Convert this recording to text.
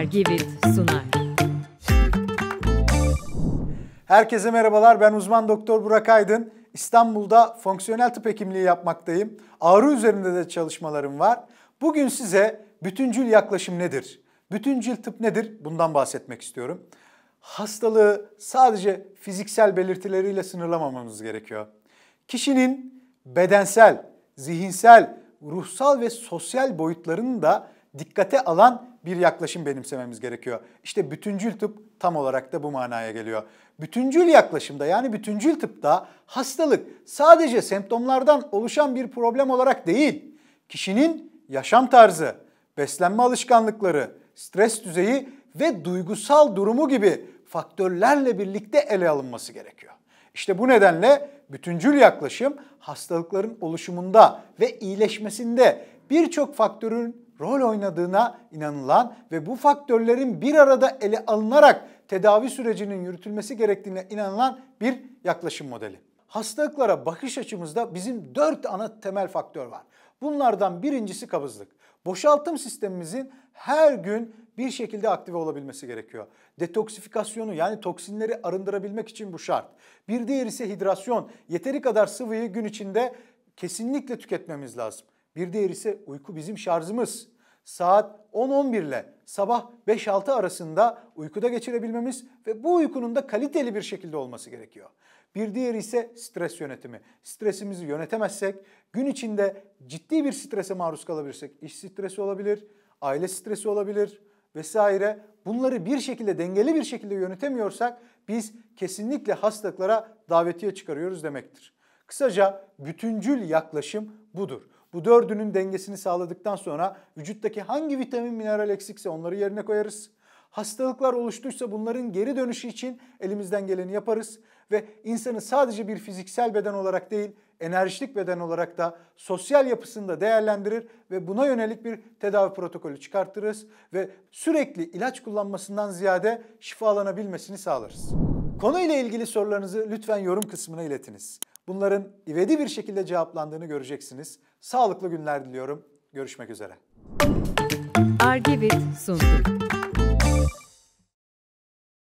Argivit sunar. Herkese merhabalar. Ben uzman doktor Burak Aydın. İstanbul'da fonksiyonel tıp hekimliği yapmaktayım. Ağrı üzerinde de çalışmalarım var. Bugün size bütüncül yaklaşım nedir? Bütüncül tıp nedir? Bundan bahsetmek istiyorum. Hastalığı sadece fiziksel belirtileriyle sınırlamamamız gerekiyor. Kişinin bedensel, zihinsel, ruhsal ve sosyal boyutlarını da dikkate alan bir yaklaşım benimsememiz gerekiyor. İşte bütüncül tıp tam olarak da bu manaya geliyor. Bütüncül yaklaşımda yani bütüncül tıpta hastalık sadece semptomlardan oluşan bir problem olarak değil, kişinin yaşam tarzı, beslenme alışkanlıkları, stres düzeyi ve duygusal durumu gibi faktörlerle birlikte ele alınması gerekiyor. İşte bu nedenle bütüncül yaklaşım hastalıkların oluşumunda ve iyileşmesinde birçok faktörün rol oynadığına inanılan ve bu faktörlerin bir arada ele alınarak tedavi sürecinin yürütülmesi gerektiğine inanılan bir yaklaşım modeli. Hastalıklara bakış açımızda bizim dört ana temel faktör var. Bunlardan birincisi kabızlık. Boşaltım sistemimizin her gün bir şekilde aktive olabilmesi gerekiyor. Detoksifikasyonu yani toksinleri arındırabilmek için bu şart. Bir diğer ise hidrasyon. Yeteri kadar sıvıyı gün içinde kesinlikle tüketmemiz lazım. Bir diğeri ise uyku bizim şarjımız. Saat 10-11 ile sabah 5-6 arasında uykuda geçirebilmemiz ve bu uykunun da kaliteli bir şekilde olması gerekiyor. Bir diğeri ise stres yönetimi. Stresimizi yönetemezsek, gün içinde ciddi bir strese maruz kalabilirsek, iş stresi olabilir, aile stresi olabilir vesaire. Bunları bir şekilde dengeli bir şekilde yönetemiyorsak biz kesinlikle hastalıklara davetiye çıkarıyoruz demektir. Kısaca bütüncül yaklaşım budur. Bu dördünün dengesini sağladıktan sonra vücuttaki hangi vitamin mineral eksikse onları yerine koyarız. Hastalıklar oluştuysa bunların geri dönüşü için elimizden geleni yaparız ve insanı sadece bir fiziksel beden olarak değil, enerjik beden olarak da sosyal yapısında değerlendirir ve buna yönelik bir tedavi protokolü çıkartırız ve sürekli ilaç kullanmasından ziyade şifalanabilmesini sağlarız. Konuyla ilgili sorularınızı lütfen yorum kısmına iletiniz. Bunların ivedi bir şekilde cevaplandığını göreceksiniz. Sağlıklı günler diliyorum. Görüşmek üzere. Argivit sundu.